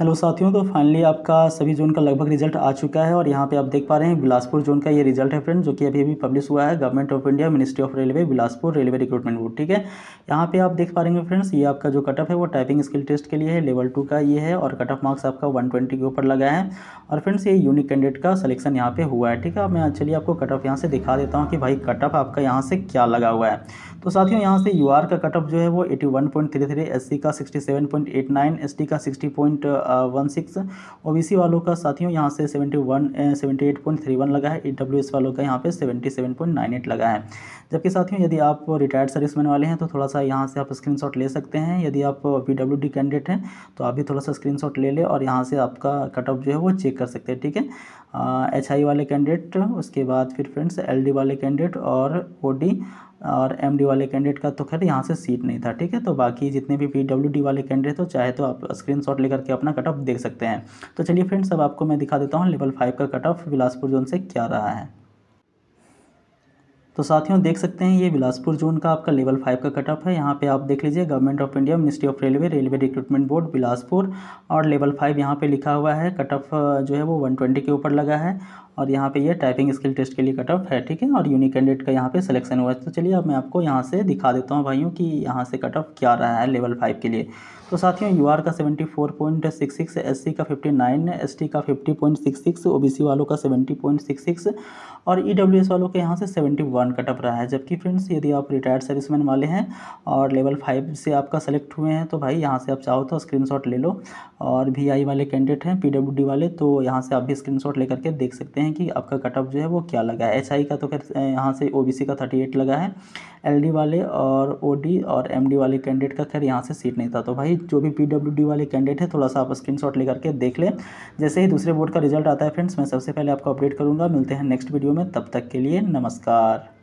hello साथियों तो finally आपका सभी जोन का लगभग रिजल्ट आ चुका है और यहाँ पे आप देख पा रहे हैं बिलासपुर जोन का ये रिजल्ट है फ्रेंड जो कि अभी अभी पब्लिश हुआ है government of India ministry of railway Bilaspur railway recruitment board ठीक है यहाँ पे आप देख पा रहे हैं फ्रेंड्स ये आपका जो कटअप है वो टाइपिंग स्किल टेस्ट के लिए है लेवल टू का ये है और कट ऑफ मार्क्स आपका वन ट्वेंटी के ऊपर लगा है और फ्रेंड्स ये यूनिक कैंडिडेट का सलेक्शन यहाँ पर हुआ है ठीक है मैं एक्चुअली आपको कट ऑफ यहाँ से दिखा देता हूँ कि भाई कटअप आपका यहाँ से क्या लगा हुआ है तो साथियों यहाँ से यू का कट ऑफ जो है वो eighty one point three three S C का sixty seven point eight nine S T का sixty point one six O B C वालों का साथियों यहाँ से seventy one seventy eight point three one लगा है ई डब्ल्यू एस वालों का यहाँ पे seventy seven point nine eight लगा है जबकि साथियों यदि आप रिटायर्ड सर्विसमैन वाले हैं तो थोड़ा सा यहाँ से आप शॉट ले सकते हैं यदि आप पी डब्ल्यू डी कैंडिडेट हैं तो आप भी थोड़ा सा शॉट ले लें और यहाँ से आपका कट ऑफ जो है वो चेक कर सकते हैं ठीक है एच आई वाले कैंडिडेट उसके बाद फिर फ्रेंड्स एल डी वाले कैंडिडेट और ओ डी और एम वाले कैंडिडेट का तो खैर यहाँ से सीट नहीं था ठीक है तो बाकी जितने भी पी वाले कैंडिडेट हो चाहे तो आप स्क्रीनशॉट लेकर के अपना कट ऑफ देख सकते हैं तो चलिए फ्रेंड्स अब आपको मैं दिखा देता हूँ लेवल फाइव का कट ऑफ बिलासपुर जोन से क्या रहा है तो साथियों देख सकते हैं ये बिलासपुर जोन का आपका लेवल फाइव का कटअप है यहाँ पे आप देख लीजिए government of India ministry of railway railway recruitment board Bilaspur और लेवल फाइव यहाँ पे लिखा हुआ है कटअप जो है वो 120 के ऊपर लगा है और यहाँ पे ये टाइपिंग स्किल टेस्ट के लिए कट ऑफ है ठीक है और यूनिक कैंडिडेट का यहाँ पे सिलेक्शन हुआ है तो चलिए अब मैं आपको यहाँ से दिखा देता हूँ भाइयों कि यहाँ से कट ऑफ क्या रहा है लेवल फाइव के लिए तो साथियों यू का seventy four point six six S C का फिफ्टी नाइन एस टी का fifty point six six O B C वालों का सेवेंटी पॉइंट सिक्स सिक्स और ई डब्ल्यू एस वालों का यहाँ से सेवेंटी वन कट ऑफ रहा है जबकि फ्रेंड्स यदि आप रिटायर्ड सर्विसमैन वाले हैं और लेवल फाइव से आपका सेलेक्ट हुए हैं तो भाई यहाँ से आप चाहो तो स्क्रीन ले लो और वी आई वाले कैंडिडेट हैं पी डब्ल्यू डी वाले तो यहाँ से आप भी स्क्रीन लेकर के देख सकते हैं हैं कि आपका कट ऑफ जो है वो क्या लगा है एच का तो खैर यहाँ से ओ का थर्टी एट लगा है एल वाले और ओ और एम वाले कैंडिडेट का खैर यहाँ से सीट नहीं था तो भाई जो भी पी वाले कैंडिडेट है थोड़ा सा आप स्क्रीन शॉट लेकर के देख लें जैसे ही दूसरे बोर्ड का रिजल्ट आता है फ्रेंड्स मैं सबसे पहले आपको अपडेट करूँगा मिलते हैं नेक्स्ट वीडियो में तब तक के लिए नमस्कार